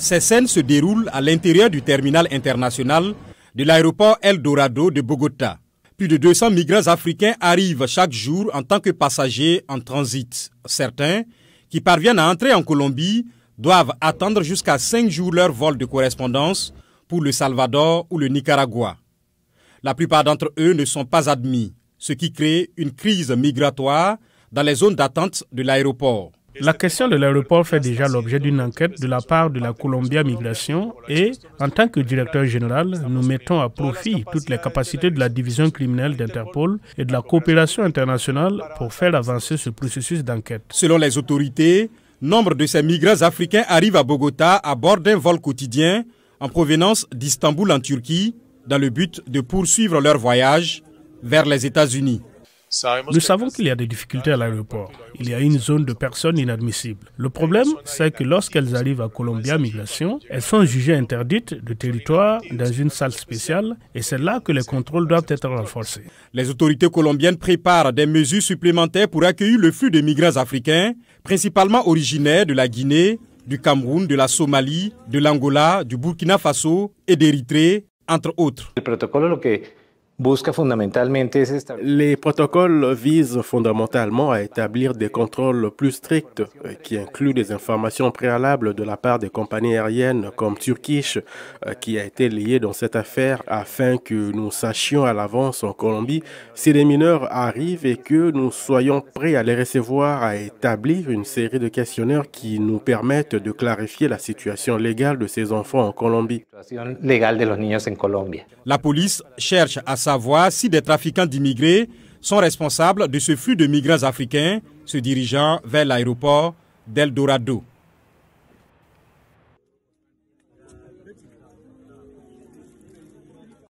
Ces scènes se déroulent à l'intérieur du terminal international de l'aéroport El Dorado de Bogota. Plus de 200 migrants africains arrivent chaque jour en tant que passagers en transit. Certains, qui parviennent à entrer en Colombie, doivent attendre jusqu'à 5 jours leur vol de correspondance pour le Salvador ou le Nicaragua. La plupart d'entre eux ne sont pas admis, ce qui crée une crise migratoire dans les zones d'attente de l'aéroport. La question de l'aéroport fait déjà l'objet d'une enquête de la part de la Columbia Migration et, en tant que directeur général, nous mettons à profit toutes les capacités de la division criminelle d'Interpol et de la coopération internationale pour faire avancer ce processus d'enquête. Selon les autorités, nombre de ces migrants africains arrivent à Bogota à bord d'un vol quotidien en provenance d'Istanbul en Turquie dans le but de poursuivre leur voyage vers les États-Unis. Nous savons qu'il y a des difficultés à l'aéroport. Il y a une zone de personnes inadmissibles. Le problème, c'est que lorsqu'elles arrivent à Colombia Migration, elles sont jugées interdites de territoire dans une salle spéciale et c'est là que les contrôles doivent être renforcés. Les autorités colombiennes préparent des mesures supplémentaires pour accueillir le flux de migrants africains, principalement originaires de la Guinée, du Cameroun, de la Somalie, de l'Angola, du Burkina Faso et d'Érythrée, entre autres. Le protocole, les protocoles visent fondamentalement à établir des contrôles plus stricts euh, qui incluent des informations préalables de la part des compagnies aériennes comme Turkish euh, qui a été liée dans cette affaire afin que nous sachions à l'avance en Colombie si les mineurs arrivent et que nous soyons prêts à les recevoir, à établir une série de questionnaires qui nous permettent de clarifier la situation légale de ces enfants en Colombie. La police cherche à savoir si des trafiquants d'immigrés sont responsables de ce flux de migrants africains se dirigeant vers l'aéroport d'El Dorado.